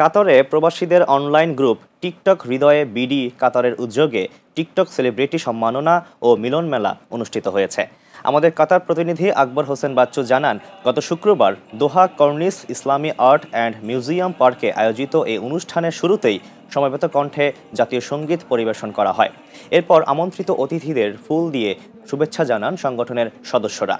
কাতারে প্রবাসীদের online group TikTok হৃদয়ে বিডি কাতারের উদ্যোগে টিকটক সেলিব্রিটি সম্মাননা ও মিলন মেলা অনুষ্ঠিত হয়েছে আমাদের কাতার প্রতিনিধি আকবর হোসেন বাচ্চু জানান গত শুক্রবার দোহা কর্নিস ইসলামী আর্ট অ্যান্ড মিউজিয়াম পার্কে আয়োজিত এই অনুষ্ঠানের শুরুতেই সমবেত কণ্ঠে জাতীয় সঙ্গীত পরিবেশন করা হয় এরপর আমন্ত্রিত অতিথিদের ফুল দিয়ে শুভেচ্ছা জানান সংগঠনের সদস্যরা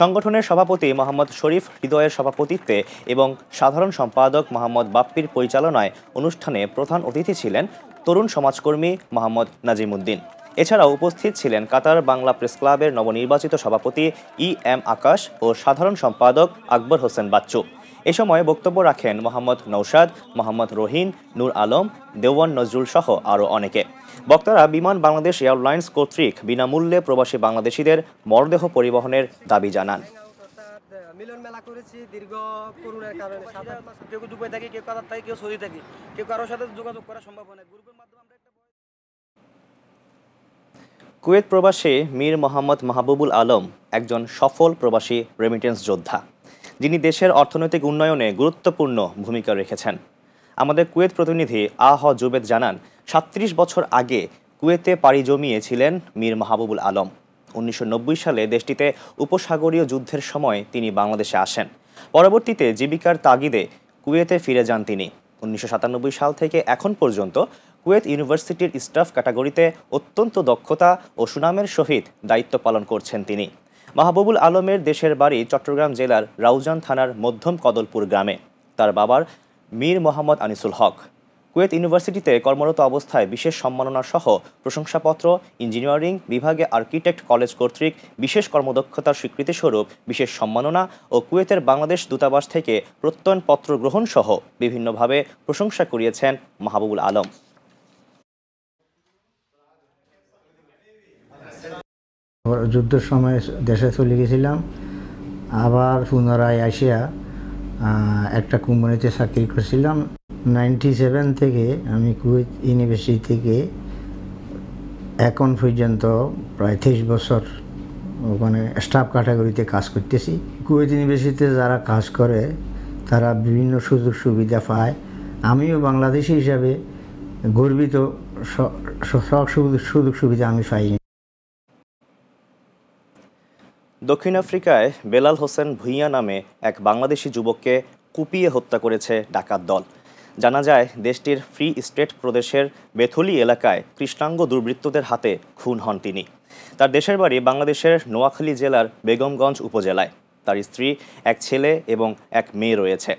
সংগঠনের সভাপতি মোহাম্মদ শরীফ হৃদয়ের সভাপতিত্বে এবং সাধারণ সম্পাদক মোহাম্মদ বাপ্পির পরিচালনায় অনুষ্ঠানে প্রধান অতিথি ছিলেন তরুণ সমাজকর্মী মোহাম্মদ নাজিমুদ্দিন এছাড়াও উপস্থিত ছিলেন কাতার বাংলা প্রেস ক্লাবের নবনির্বাচিত সভাপতি ই এম আকাশ ও সাধারণ সম্পাদক আকবর হোসেন বাচ্চু এ সময় বক্তব্য রাখেন মোহাম্মদ নৌসাদ মোহাম্মদ রহিন নূর আলম দেওয়ান নজরুল সহ আরও অনেকে বক্তারা বিমান বাংলাদেশ এয়ারলাইন্স কর্তৃক বিনামূল্যে প্রবাসী বাংলাদেশিদের মরদেহ পরিবহনের দাবি জানান মিলন মেলা করেছি দীর্ঘ করুণের কারণে কেউ দুবাই থাকি কেউ কাতার থাকি কেউ সৌদি থাকি কেউ কারোর সাথে যোগাযোগ করা সম্ভব গ্রুপের মাধ্যমে কুয়েত প্রবাসী মীর মোহাম্মদ মাহবুবুল আলম একজন সফল প্রবাসী রেমিটেন্স যোদ্ধা যিনি দেশের অর্থনৈতিক উন্নয়নে গুরুত্বপূর্ণ ভূমিকা রেখেছেন আমাদের কুয়েত প্রতিনিধি আহ জুবেদ জানান সাত্রিশ বছর আগে কুয়েতে পাড়ি জমিয়েছিলেন মীর মাহবুবুল আলম উনিশশো সালে দেশটিতে উপসাগরীয় যুদ্ধের সময় তিনি বাংলাদেশে আসেন পরবর্তীতে জীবিকার তাগিদে কুয়েতে ফিরে যান তিনি উনিশশো সাল থেকে এখন পর্যন্ত কুয়েত ইউনিভার্সিটির স্টাফ ক্যাটাগরিতে অত্যন্ত দক্ষতা ও সুনামের সহিত দায়িত্ব পালন করছেন তিনি মাহবুবুল আলমের দেশের বাড়ি চট্টগ্রাম জেলার রাউজান থানার মধ্যম কদলপুর গ্রামে তার বাবার মীর মোহাম্মদ আনিসুল হক কুয়েত ইউনিভার্সিটিতে কর্মরত অবস্থায় বিশেষ সম্মাননা সহ প্রশংসাপত্র ইঞ্জিনিয়ারিং বিভাগে আর্কিটেক্ট কলেজ কর্তৃক বিশেষ কর্মদক্ষতার স্বীকৃতিস্বরূপ বিশেষ সম্মাননা ও কুয়েতের বাংলাদেশ দূতাবাস থেকে প্রত্যয়নপত্র গ্রহণ সহ বিভিন্নভাবে প্রশংসা করিয়েছেন মাহবুবুল আলম যুদ্ধের সময় দেশে চলে গেছিলাম আবার পুনরায় আসিয়া একটা কোম্পানিতে চাকরি করছিলাম নাইনটি সেভেন থেকে আমি কুয়েত ইউনিভার্সিটি থেকে এখন পর্যন্ত প্রায় তেইশ বছর ওখানে স্টাফ ক্যাটাগরিতে কাজ করতেছি কুয়েত ইউনিভার্সিটিতে যারা কাজ করে তারা বিভিন্ন সুযোগ সুবিধা পায় আমিও বাংলাদেশি হিসাবে গর্বিত সব সুযোগ সুবিধা আমি পাইনি দক্ষিণ আফ্রিকায় বেলাল হোসেন ভুইয়া নামে এক বাংলাদেশি যুবককে কুপিয়ে হত্যা করেছে ডাকাত দল জানা যায় দেশটির ফ্রি স্টেট প্রদেশের বেথলি এলাকায় কৃষ্ণাঙ্গ দুর্বৃত্তদের হাতে খুন হন তিনি তার দেশের বাড়ি বাংলাদেশের নোয়াখালী জেলার বেগমগঞ্জ উপজেলায় তার স্ত্রী এক ছেলে এবং এক মেয়ে রয়েছে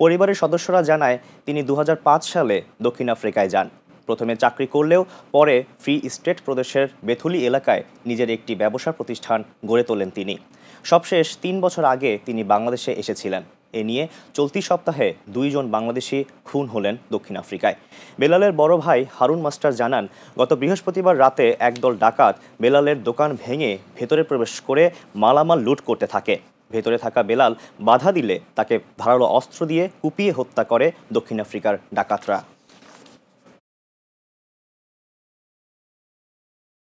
পরিবারের সদস্যরা জানায় তিনি দু সালে দক্ষিণ আফ্রিকায় যান প্রথমে চাকরি করলেও পরে ফ্রি স্টেট প্রদেশের বেথুলি এলাকায় নিজের একটি ব্যবসা প্রতিষ্ঠান গড়ে তোলেন তিনি সবশেষ তিন বছর আগে তিনি বাংলাদেশে এসেছিলেন এ নিয়ে চলতি সপ্তাহে দুইজন বাংলাদেশি খুন হলেন দক্ষিণ আফ্রিকায় বেলালের বড় ভাই হারুন মাস্টার জানান গত বৃহস্পতিবার রাতে একদল ডাকাত বেলালের দোকান ভেঙে ভেতরে প্রবেশ করে মালামাল লুট করতে থাকে ভেতরে থাকা বেলাল বাধা দিলে তাকে ধারালো অস্ত্র দিয়ে কুপিয়ে হত্যা করে দক্ষিণ আফ্রিকার ডাকাতরা